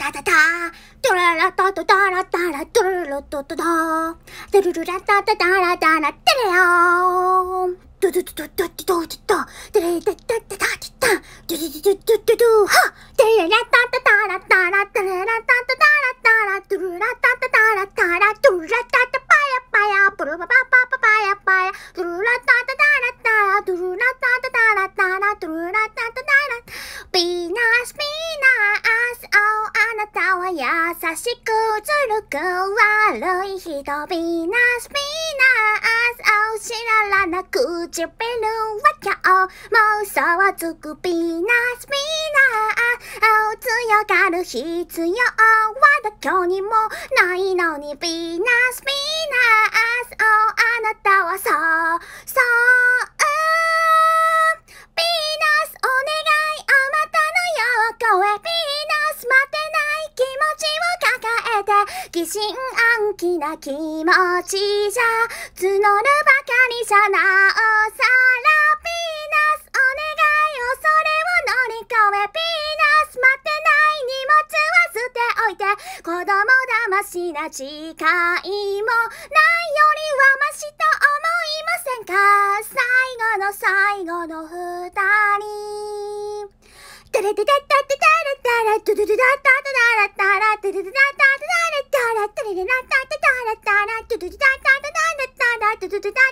タタタドララタタタラタラドララトトタドルルラタタタラタラテレオンドドドドドドドドドレタタタタタタドドドドドドドハデレラタタタ優しくずるく悪い人ビナスビナスを知ららな唇は今日妄想つくビナスビナスを強がる必要は妥協にもないのにビナスビナスをあなたはそう疑心暗鬼な気持ちじゃ募るばかりじゃなおさらピーナスお願い恐れを乗り越えピーナス待ってない荷物は捨ておいて子供だましな誓いもないよりはましと思いませんか最後の最後の二人タレタタタタタレタレタゥタゥタゥタタタラタラタゥタゥタゥタタタラッタタタラッタラッタタタタタタタタタタタタ